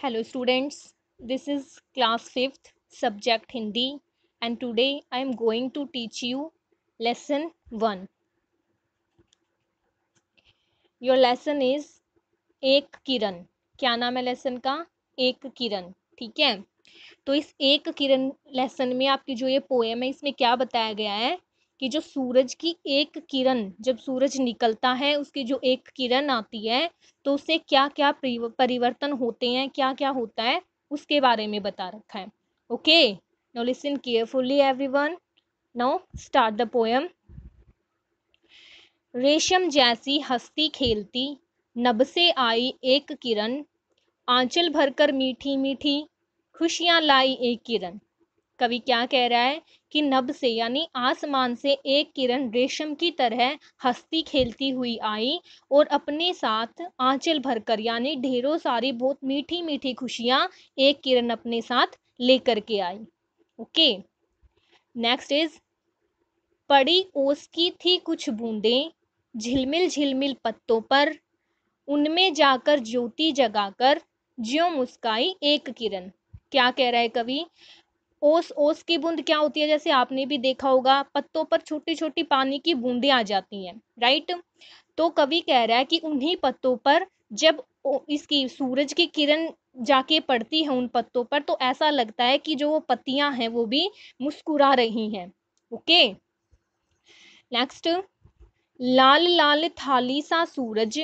Hello students this is class fifth subject Hindi and today I am going to teach you lesson one your lesson is एक किरण क्या नाम है lesson का एक किरण ठीक है तो इस एक किरण लेसन में आपकी जो ये पोएम है इसमें क्या बताया गया है कि जो सूरज की एक किरण जब सूरज निकलता है उसकी जो एक किरण आती है तो उससे क्या क्या परिवर्तन होते हैं क्या क्या होता है उसके बारे में बता रखा है okay now listen carefully everyone now start the poem रेशम जैसी हस्ती खेलती नब से आई एक किरण आंचल भरकर मीठी मीठी खुशियां लाई एक किरण कवि क्या कह रहा है कि नब से यानी आसमान से एक किरण रेशम की तरह हस्ती खेलती हुई आई और अपने साथ आंचल भरकर यानी ढेरों सारी बहुत मीठी मीठी खुशियां एक किरण अपने साथ लेकर के आई ओके नेक्स्ट इज पड़ी ओस की थी कुछ बूंदे झिलमिल झिलमिल पत्तों पर उनमें जाकर ज्योति जगाकर ज्यो मुस्काई एक किरण क्या कह रहा है कवि ओस ओस की बूंद क्या होती है जैसे आपने भी देखा होगा पत्तों पर छोटी छोटी पानी की बूंदें आ जाती हैं राइट तो कवि कह रहा है कि उन्हीं पत्तों पर जब इसकी सूरज की किरण जाके पड़ती है उन पत्तों पर तो ऐसा लगता है कि जो वो पत्तियां हैं वो भी मुस्कुरा रही हैं ओके नेक्स्ट लाल लाल थाली सा सूरज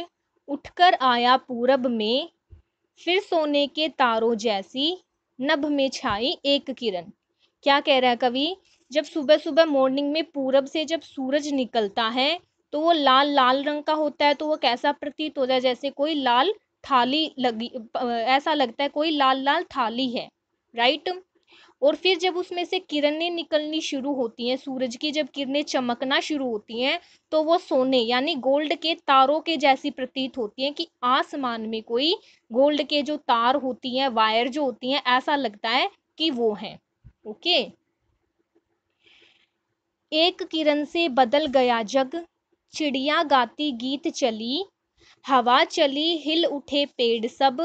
उठकर आया पूरब में फिर सोने के तारों जैसी नभ में छाई एक किरण क्या कह रहा है कवि जब सुबह सुबह मॉर्निंग में पूरब से जब सूरज निकलता है तो वो लाल लाल रंग का होता है तो वो कैसा प्रतीत होता है जैसे कोई लाल थाली लगी ऐसा लगता है कोई लाल लाल थाली है राइट और फिर जब उसमें से किरणें निकलनी शुरू होती हैं सूरज की जब किरणें चमकना शुरू होती हैं तो वो सोने यानी गोल्ड के तारों के जैसी प्रतीत होती हैं कि आसमान में कोई गोल्ड के जो तार होती हैं वायर जो होती हैं ऐसा लगता है कि वो हैं ओके एक किरण से बदल गया जग चिड़िया गाती गीत चली हवा चली हिल उठे पेड़ सब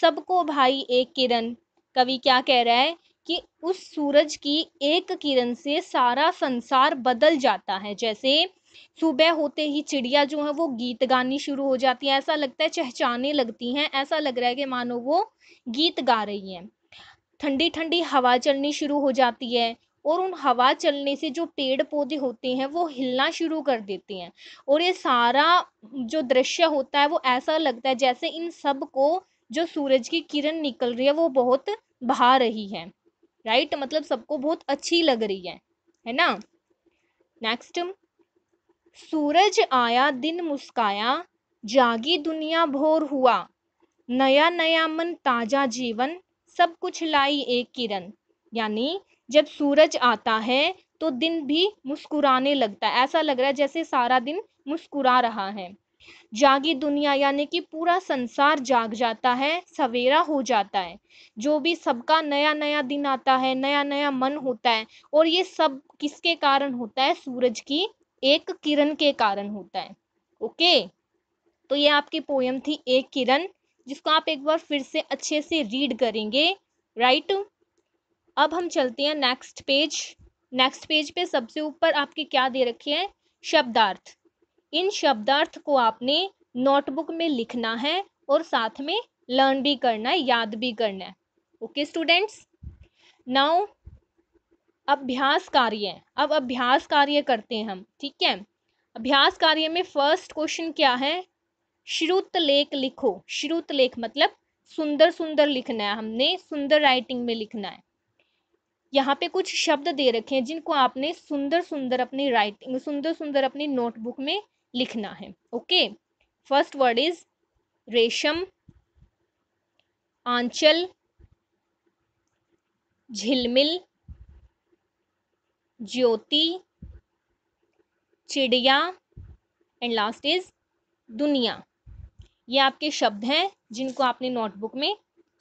सबको भाई एक किरण कवि क्या कह रहा है कि उस सूरज की एक किरण से सारा संसार बदल जाता है जैसे सुबह होते ही चिड़िया जो है वो गीत गानी शुरू हो जाती है ऐसा लगता है चहचाने लगती हैं ऐसा लग रहा है कि मानो वो गीत गा रही हैं ठंडी ठंडी हवा चलनी शुरू हो जाती है और उन हवा चलने से जो पेड़ पौधे होते हैं वो हिलना शुरू कर देते हैं और ये सारा जो दृश्य होता है वो ऐसा लगता है जैसे इन सब को जो सूरज की किरण निकल रही है वो बहुत भा रही है राइट मतलब सबको बहुत अच्छी लग रही है है ना नेक्स्ट सूरज आया दिन मुस्काया जागी दुनिया भोर हुआ नया नया मन ताजा जीवन सब कुछ लाई एक किरण यानी जब सूरज आता है तो दिन भी मुस्कुराने लगता है ऐसा लग रहा है जैसे सारा दिन मुस्कुरा रहा है जागी दुनिया यानी कि पूरा संसार जाग जाता है सवेरा हो जाता है जो भी सबका नया नया दिन आता है नया नया मन होता है और ये सब किसके कारण होता है सूरज की एक किरण के कारण होता है ओके तो ये आपकी पोयम थी एक किरण जिसको आप एक बार फिर से अच्छे से रीड करेंगे राइट अब हम चलते हैं नेक्स्ट पेज नेक्स्ट पेज पे सबसे ऊपर आपके क्या दे रखे हैं शब्दार्थ इन शब्दार्थ को आपने नोटबुक में लिखना है और साथ में लर्न भी करना है याद भी करना है ओके स्टूडेंट्स नाउ अभ्यास कार्य अब अभ्यास कार्य करते हैं हम ठीक है अभ्यास कार्य में फर्स्ट क्वेश्चन क्या है श्रुत लेख लिखो श्रुत लेख मतलब सुंदर सुंदर लिखना है हमने सुंदर राइटिंग में लिखना है यहाँ पे कुछ शब्द दे रखे हैं जिनको आपने सुंदर सुंदर अपनी राइटिंग सुंदर सुंदर अपनी नोटबुक में लिखना है ओके फर्स्ट वर्ड इज रेशम आंचल झिलमिल ज्योति चिड़िया एंड लास्ट इज दुनिया ये आपके शब्द हैं जिनको आपने नोटबुक में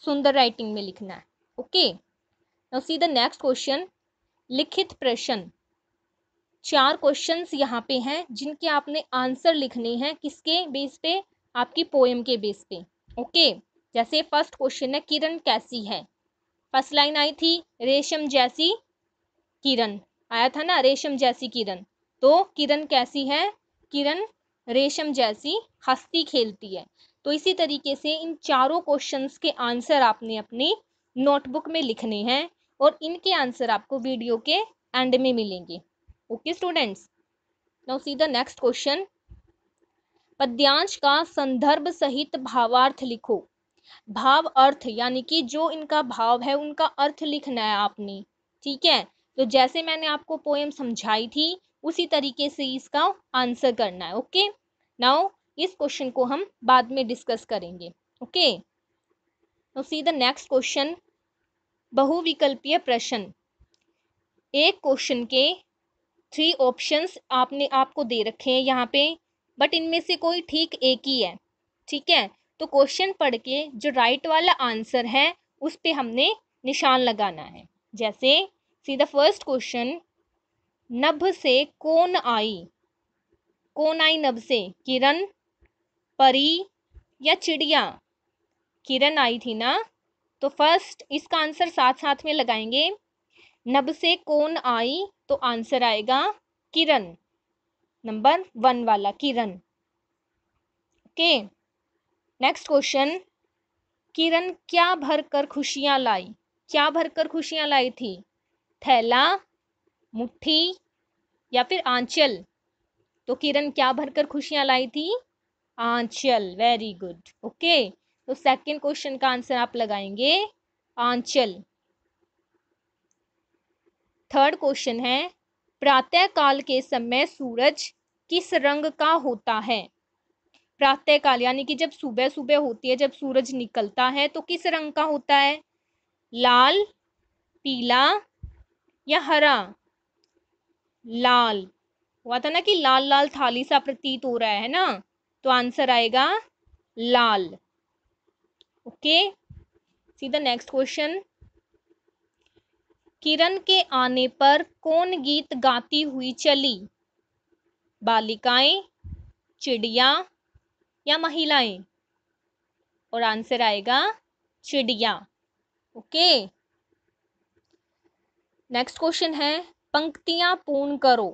सुंदर राइटिंग में लिखना है okay now see the next question लिखित प्रश्न चार क्वेश्चंस यहाँ पे हैं जिनके आपने आंसर लिखने हैं किसके बेस पे आपकी पोएम के बेस पे ओके जैसे फर्स्ट क्वेश्चन है किरण कैसी है फर्स्ट लाइन आई थी रेशम जैसी किरण आया था ना रेशम जैसी किरण तो किरण कैसी है किरण रेशम जैसी हस्ती खेलती है तो इसी तरीके से इन चारों क्वेश्चंस के आंसर आपने अपनी नोटबुक में लिखने हैं और इनके आंसर आपको वीडियो के एंड में मिलेंगे okay students now see the next question पद्यांश का संदर्भ सहित भावार्थ लिखो भाव अर्थ यानी कि जो इनका भाव है उनका अर्थ लिखना है आपने ठीक है तो जैसे मैंने आपको पोएम समझाई थी उसी तरीके से इसका आंसर करना है ओके नाउ इस क्वेश्चन को हम बाद में डिस्कस करेंगे okay now see the next question बहुविकल्पीय प्रश्न एक क्वेश्चन के थ्री ऑप्शंस आपने आपको दे रखे हैं यहाँ पे बट इनमें से कोई ठीक एक ही है ठीक है तो क्वेश्चन पढ़ के जो राइट वाला आंसर है उस पर हमने निशान लगाना है जैसे सी द फर्स्ट क्वेश्चन नभ से कौन आई कौन आई नभ से किरण परी या चिड़िया किरण आई थी ना तो फर्स्ट इसका आंसर साथ साथ में लगाएंगे नभ से कौन आई तो आंसर आएगा किरण नंबर वन वाला किरण ओके नेक्स्ट क्वेश्चन किरण क्या भरकर खुशियां लाई क्या भरकर खुशियां लाई थी थैला मुट्ठी या फिर आंचल तो किरण क्या भरकर खुशियां लाई थी आंचल वेरी गुड ओके तो सेकंड क्वेश्चन का आंसर आप लगाएंगे आंचल थर्ड क्वेश्चन है प्रातः काल के समय सूरज किस रंग का होता है प्रातः काल यानी कि जब सुबह सुबह होती है जब सूरज निकलता है तो किस रंग का होता है लाल पीला या हरा लाल हुआ था ना कि लाल लाल थाली सा प्रतीत हो रहा है ना तो आंसर आएगा लाल okay see the next question किरण के आने पर कौन गीत गाती हुई चली बालिकाएं चिड़िया या महिलाएं और आंसर आएगा चिड़िया ओके नेक्स्ट क्वेश्चन है पंक्तियां पूर्ण करो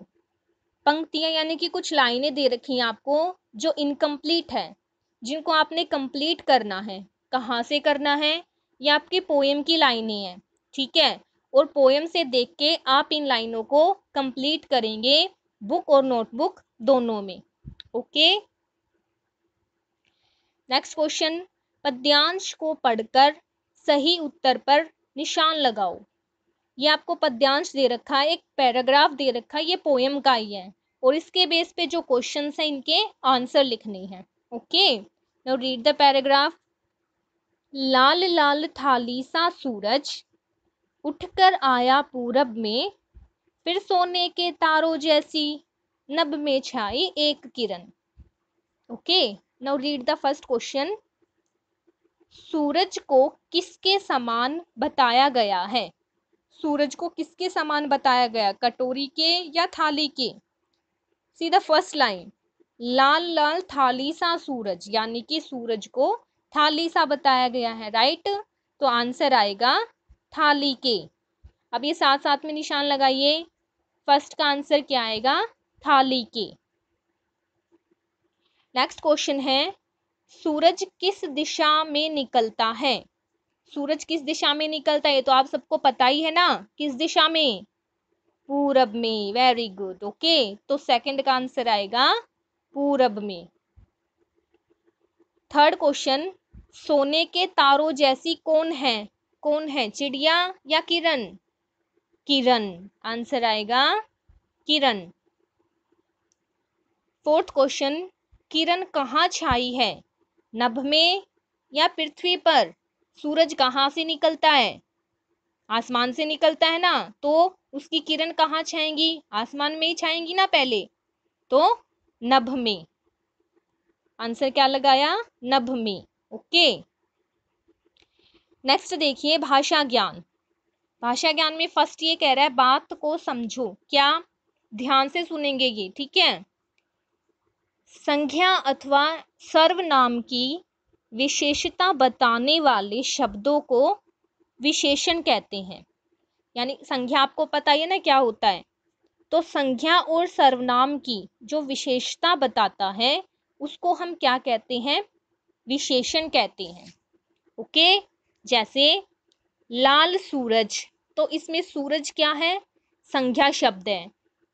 पंक्तियां यानी कि कुछ लाइनें दे रखी हैं आपको जो इनकम्प्लीट है जिनको आपने कंप्लीट करना है कहाँ से करना है ये आपके पोएम की लाइनें हैं ठीक है और पोएम से देख के आप इन लाइनों को कंप्लीट करेंगे बुक और नोटबुक दोनों में ओके नेक्स्ट क्वेश्चन पद्यांश को पढ़कर सही उत्तर पर निशान लगाओ ये आपको पद्यांश दे रखा है एक पैराग्राफ दे रखा है ये पोएम का ही है और इसके बेस पे जो क्वेश्चन हैं इनके आंसर लिखने हैं okay now read the paragraph लाल लाल थाली सा सूरज उठकर आया पूरब में फिर सोने के तारों जैसी नब में छाई एक किरण okay now read the first question सूरज को किसके समान बताया गया है सूरज को किसके समान बताया गया कटोरी के या थाली के सी द फर्स्ट लाइन लाल लाल थाली सा सूरज यानी कि सूरज को थाली सा बताया गया है राइट तो आंसर आएगा थाली के अब ये साथ साथ में निशान लगाइए फर्स्ट का आंसर क्या आएगा थाली के नेक्स्ट क्वेश्चन है सूरज किस दिशा में निकलता है सूरज किस दिशा में निकलता है तो आप सबको पता ही है ना किस दिशा में पूरब में वेरी गुड ओके तो सेकंड का आंसर आएगा पूरब में थर्ड क्वेश्चन सोने के तारों जैसी कौन है कौन है चिड़िया या किरण किरण आंसर आएगा किरण फोर्थ क्वेश्चन किरण कहाँ छाई है नभ में या पृथ्वी पर सूरज कहाँ से निकलता है आसमान से निकलता है ना तो उसकी किरण कहाँ छाएंगी आसमान में ही छाएंगी ना पहले तो नभ में आंसर क्या लगाया नभ में ओके नेक्स्ट देखिए भाषा ज्ञान भाषा ज्ञान में फर्स्ट ये कह रहा है बात को समझो क्या ध्यान से सुनेंगे ये ठीक है संज्ञा अथवा सर्वनाम की विशेषता बताने वाले शब्दों को विशेषण कहते हैं यानी संज्ञा आपको पता ही है ना क्या होता है तो संज्ञा और सर्वनाम की जो विशेषता बताता है उसको हम क्या कहते हैं विशेषण कहते हैं ओके जैसे लाल सूरज तो इसमें सूरज क्या है संज्ञा शब्द है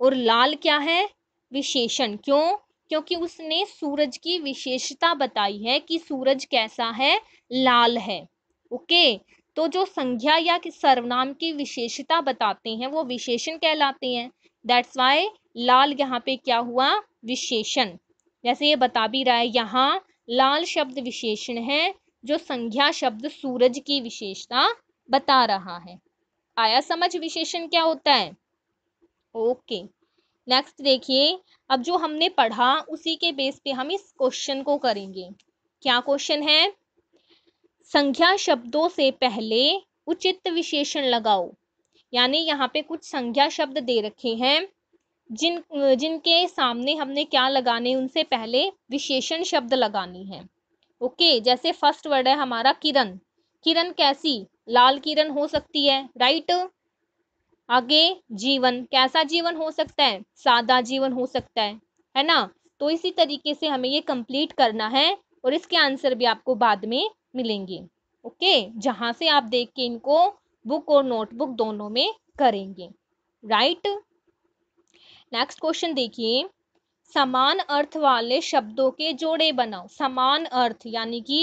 और लाल क्या है विशेषण क्यों क्योंकि उसने सूरज की विशेषता बताई है कि सूरज कैसा है लाल है ओके तो जो संज्ञा या सर्वनाम की विशेषता बताते हैं वो विशेषण कहलाते हैं दैट्स वाई लाल यहाँ पे क्या हुआ विशेषण जैसे ये बता भी रहा है यहाँ लाल शब्द विशेषण है जो संज्ञा शब्द सूरज की विशेषता बता रहा है आया समझ विशेषण क्या होता है ओके नेक्स्ट देखिए अब जो हमने पढ़ा उसी के बेस पे हम इस क्वेश्चन को करेंगे क्या क्वेश्चन है संख्या शब्दों से पहले उचित विशेषण लगाओ यानी यहाँ पे कुछ संख्या शब्द दे रखे हैं जिन जिनके सामने हमने क्या लगाने उनसे पहले विशेषण शब्द लगानी है ओके जैसे फर्स्ट वर्ड है हमारा किरण किरण कैसी लाल किरण हो सकती है राइट आगे जीवन कैसा जीवन हो सकता है सादा जीवन हो सकता है है ना तो इसी तरीके से हमें ये कंप्लीट करना है और इसके आंसर भी आपको बाद में मिलेंगे ओके जहां से आप देख के इनको बुक और नोटबुक दोनों में करेंगे राइट नेक्स्ट क्वेश्चन देखिए समान अर्थ वाले शब्दों के जोड़े बनाओ समान अर्थ यानी कि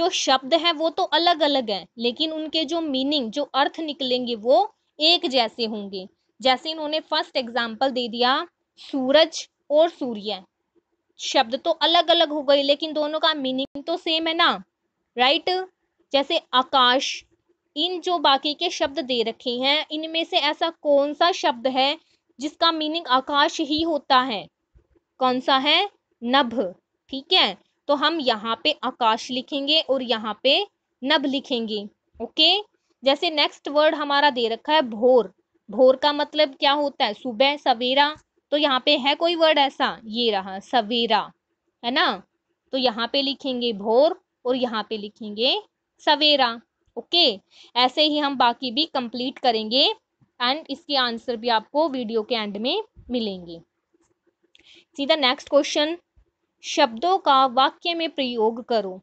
जो शब्द है वो तो अलग अलग है लेकिन उनके जो मीनिंग जो अर्थ निकलेंगे वो एक जैसे होंगे जैसे इन्होंने फर्स्ट एग्जाम्पल दे दिया सूरज और सूर्य शब्द तो अलग अलग हो गए लेकिन दोनों का मीनिंग तो सेम है ना राइट right? जैसे आकाश इन जो बाकी के शब्द दे रखे हैं इनमें से ऐसा कौन सा शब्द है जिसका मीनिंग आकाश ही होता है कौन सा है नभ ठीक है तो हम यहाँ पे आकाश लिखेंगे और यहाँ पे नभ लिखेंगे ओके जैसे नेक्स्ट वर्ड हमारा दे रखा है भोर भोर का मतलब क्या होता है सुबह सवेरा तो यहाँ पे है कोई वर्ड ऐसा ये रहा सवेरा है ना तो यहाँ पे लिखेंगे भोर और यहाँ पे लिखेंगे सवेरा ओके ऐसे ही हम बाकी भी कंप्लीट करेंगे एंड इसके आंसर भी आपको वीडियो के एंड में मिलेंगे सीधा नेक्स्ट क्वेश्चन शब्दों का वाक्य में प्रयोग करो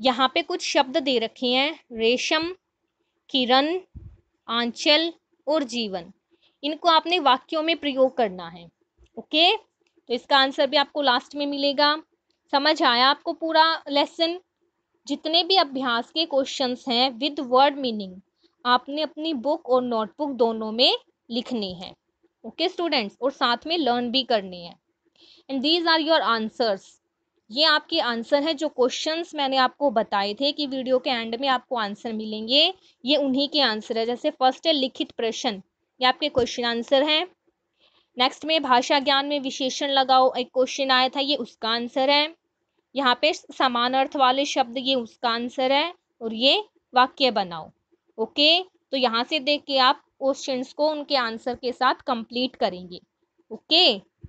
यहाँ पे कुछ शब्द दे रखे हैं रेशम किरण आंचल और जीवन इनको आपने वाक्यों में प्रयोग करना है ओके तो इसका आंसर भी आपको लास्ट में मिलेगा समझ आया आपको पूरा लेसन जितने भी अभ्यास के क्वेश्चंस हैं विद वर्ड मीनिंग आपने अपनी बुक और नोटबुक दोनों में लिखने हैं ओके स्टूडेंट्स और साथ में लर्न भी करने हैं and these are your answers ये आपके आंसर हैं जो क्वेश्चंस मैंने आपको बताए थे कि वीडियो के एंड में आपको आंसर मिलेंगे ये उन्हीं के आंसर है जैसे फर्स्ट है लिखित प्रश्न ये आपके क्वेश्चन आंसर हैं नेक्स्ट में भाषा ज्ञान में विशेषण लगाओ एक क्वेश्चन आया था ये उसका आंसर है यहाँ पे समान अर्थ वाले शब्द ये उसका आंसर है और ये वाक्य बनाओ ओके तो यहाँ से देख के आप क्वेश्चन को उनके आंसर के साथ कंप्लीट करेंगे ओके